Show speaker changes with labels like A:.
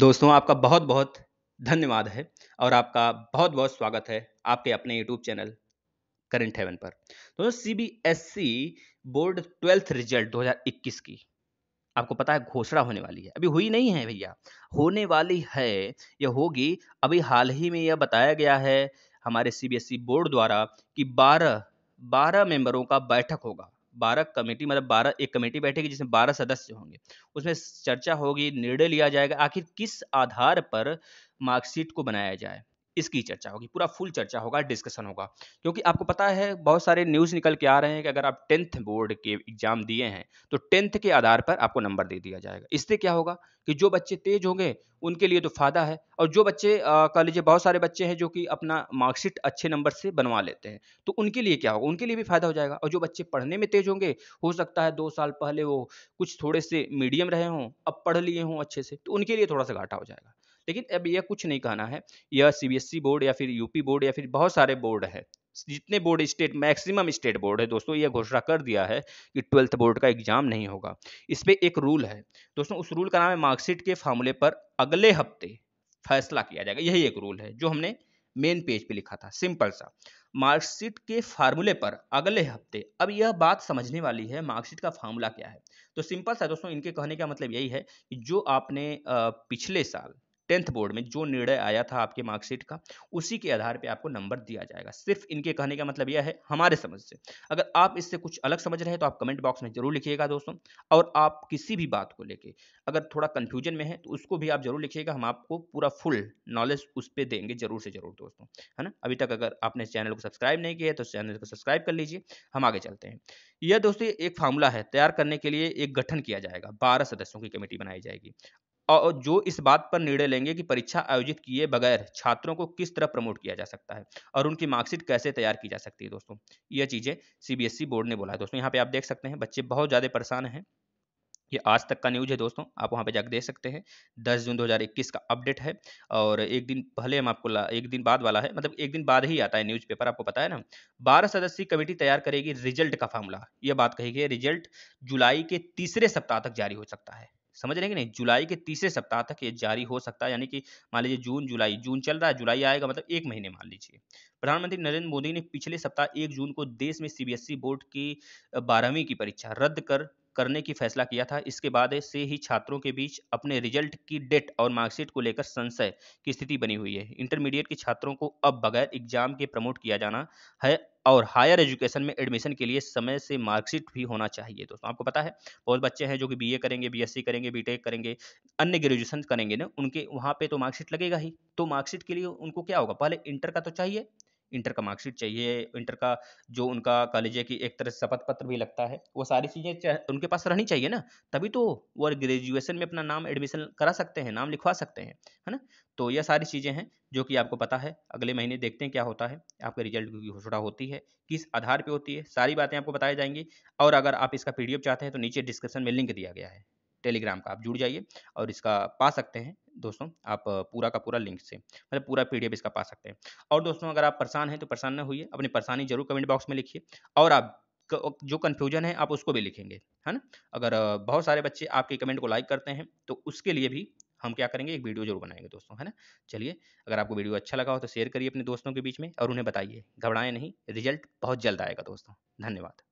A: दोस्तों आपका बहुत बहुत धन्यवाद है और आपका बहुत बहुत स्वागत है आपके अपने यूट्यूब चैनल करंट हेवन पर दोस्तों सी बोर्ड ट्वेल्थ रिजल्ट 2021 की आपको पता है घोषणा होने वाली है अभी हुई नहीं है भैया होने वाली है या होगी अभी हाल ही में यह बताया गया है हमारे C B S E board द्वारा कि 12 12 मेंबरों का बैठक होगा बारह कमेटी मतलब बारह एक कमेटी बैठेगी जिसमें बारह सदस्य होंगे उसमें चर्चा होगी निर्णय लिया जाएगा आखिर किस आधार पर मार्कशीट को बनाया जाए इसकी चर्चा होगी पूरा फुल चर्चा होगा डिस्कशन होगा क्योंकि आपको पता है बहुत सारे न्यूज़ निकल के आ रहे हैं कि अगर आप टेंथ बोर्ड के एग्ज़ाम दिए हैं तो टेंथ के आधार पर आपको नंबर दे दिया जाएगा इससे क्या होगा कि जो बच्चे तेज होंगे उनके लिए तो फ़ायदा है और जो बच्चे कह लीजिए बहुत सारे बच्चे हैं जो कि अपना मार्कशीट अच्छे नंबर से बनवा लेते हैं तो उनके लिए क्या होगा उनके लिए भी फ़ायदा हो जाएगा और जो बच्चे पढ़ने में तेज होंगे हो सकता है दो साल पहले वो कुछ थोड़े से मीडियम रहे हों अब पढ़ लिए हों अच्छे से तो उनके लिए थोड़ा सा घाटा हो जाएगा लेकिन अब यह कुछ नहीं कहना है यह सीबीएसई e बोर्ड या फिर यूपी बोर्ड या फिर बहुत सारे बोर्ड है जितने board state maximum state board है दोस्तों यह घोषणा कर दिया है कि ट्वेल्थ बोर्ड का एग्जाम नहीं होगा इस पर एक रूल है दोस्तों उस रूल का नाम है मार्कशीट के फार्मूले पर अगले हफ्ते फैसला किया जाएगा यही एक रूल है जो हमने मेन पेज पे लिखा था सिंपल सा मार्कशीट के फार्मूले पर अगले हफ्ते अब यह बात समझने वाली है मार्कशीट का फार्मूला क्या है तो सिंपल सा दोस्तों इनके कहने का मतलब यही है कि जो आपने पिछले साल टेंथ बोर्ड में जो निर्णय आया था आपके मार्कशीट का उसी के आधार पे आपको नंबर दिया जाएगा सिर्फ इनके कहने का मतलब यह है हमारे समझ से अगर आप इससे कुछ अलग समझ रहे हैं तो आप कमेंट बॉक्स में जरूर लिखिएगा दोस्तों और आप किसी भी बात को लेके अगर थोड़ा कंफ्यूजन में है तो उसको भी आप जरूर लिखिएगा हम आपको पूरा फुल नॉलेज उस पर देंगे जरूर से जरूर दोस्तों है ना अभी तक अगर आपने चैनल को सब्सक्राइब नहीं किया है तो चैनल को सब्सक्राइब कर लीजिए हम आगे चलते हैं यह दोस्तों एक फार्मूला है तैयार करने के लिए एक गठन किया जाएगा बारह सदस्यों की कमेटी बनाई जाएगी और जो इस बात पर निर्णय लेंगे कि परीक्षा आयोजित किए बगैर छात्रों को किस तरह प्रमोट किया जा सकता है और उनकी मार्कशीट कैसे तैयार की जा सकती है दोस्तों ये चीज़ें सीबीएसई e बोर्ड ने बोला है दोस्तों यहाँ पे आप देख सकते हैं बच्चे बहुत ज़्यादा परेशान हैं ये आज तक का न्यूज है दोस्तों आप वहाँ पे जाकर देख सकते हैं 10 जून 2021 का अपडेट है और एक दिन पहले हम आपको एक दिन बाद वाला है मतलब एक दिन बाद ही आता है न्यूज पेपर आपको पता है ना बारह सदस्यीय कमेटी तैयार करेगी रिजल्ट का फॉर्मूला ये बात कही गई रिजल्ट जुलाई के तीसरे सप्ताह तक जारी हो सकता है समझ रहे हैं कि नहीं जुलाई के तीसरे सप्ताह तक ये जारी हो सकता है यानी कि मान लीजिए जून जुलाई जून चल रहा है जुलाई आएगा मतलब एक महीने मान लीजिए प्रधानमंत्री नरेंद्र मोदी ने पिछले सप्ताह एक जून को देश में सीबीएसई e बोर्ड की बारहवीं की परीक्षा रद्द कर करने की फैसला किया था इसके बाद से ही छात्रों के बीच अपने रिजल्ट की डेट और मार्कशीट को लेकर संशय की स्थिति बनी हुई है इंटरमीडिएट के छात्रों को अब बगैर एग्जाम के प्रमोट किया जाना है और हायर एजुकेशन में एडमिशन के लिए समय से मार्कशीट भी होना चाहिए दोस्तों आपको पता है बहुत बच्चे हैं जो कि बीए करेंगे बीएससी करेंगे बीटेक करेंगे अन्य ग्रेजुएशन करेंगे ना उनके वहाँ पे तो मार्कशीट लगेगा ही तो मार्कशीट के लिए उनको क्या होगा पहले इंटर का तो चाहिए इंटर का मार्कशीट चाहिए इंटर का जो उनका कॉलेज है कि एक तरह से शपथ पत्र भी लगता है वो सारी चीज़ें उनके पास रहनी चाहिए ना तभी तो वो ग्रेजुएशन में अपना नाम एडमिशन करा सकते हैं नाम लिखवा सकते हैं है ना तो यह सारी चीज़ें हैं जो कि आपको पता है अगले महीने देखते हैं क्या होता है आपका रिजल्ट की घोषणा होती है किस आधार पर होती है सारी बातें आपको बताई जाएंगी और अगर आप इसका पी चाहते हैं तो नीचे डिस्क्रिप्शन में लिंक दिया गया है टेलीग्राम का आप जुड़ जाइए और इसका पा सकते हैं दोस्तों आप पूरा का पूरा लिंक से मतलब पूरा पी इसका पा सकते हैं और दोस्तों अगर आप परेशान हैं तो परेशान न हुई अपनी परेशानी जरूर कमेंट बॉक्स में लिखिए और आप जो कन्फ्यूजन है आप उसको भी लिखेंगे है ना अगर बहुत सारे बच्चे आपके कमेंट को लाइक करते हैं तो उसके लिए भी हम क्या करेंगे एक वीडियो जरूर बनाएंगे दोस्तों है ना चलिए अगर आपको वीडियो अच्छा लगा हो तो शेयर करिए अपने दोस्तों के बीच में और उन्हें बताइए घबराएं नहीं रिजल्ट बहुत जल्द आएगा दोस्तों धन्यवाद